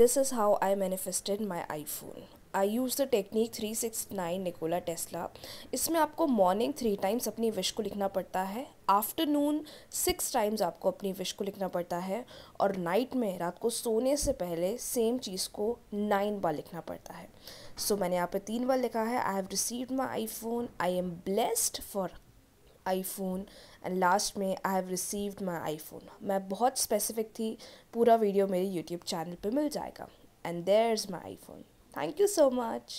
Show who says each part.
Speaker 1: this is how I manifested my iPhone I use the technique three six nine Nikola Tesla इसमें आपको morning three times अपनी wish को लिखना पड़ता है आफ्टरनून सिक्स टाइम्स आपको अपनी विश को लिखना पड़ता है और नाइट में रात को सोने से पहले सेम चीज़ को नाइन बार लिखना पड़ता है सो so, मैंने यहाँ पे तीन बार लिखा है I have received my iPhone I am blessed for iPhone and last में I have received my iPhone मैं बहुत स्पेसिफिक थी पूरा वीडियो मेरे यूट्यूब चैनल पे मिल जाएगा and there is my iPhone thank you so much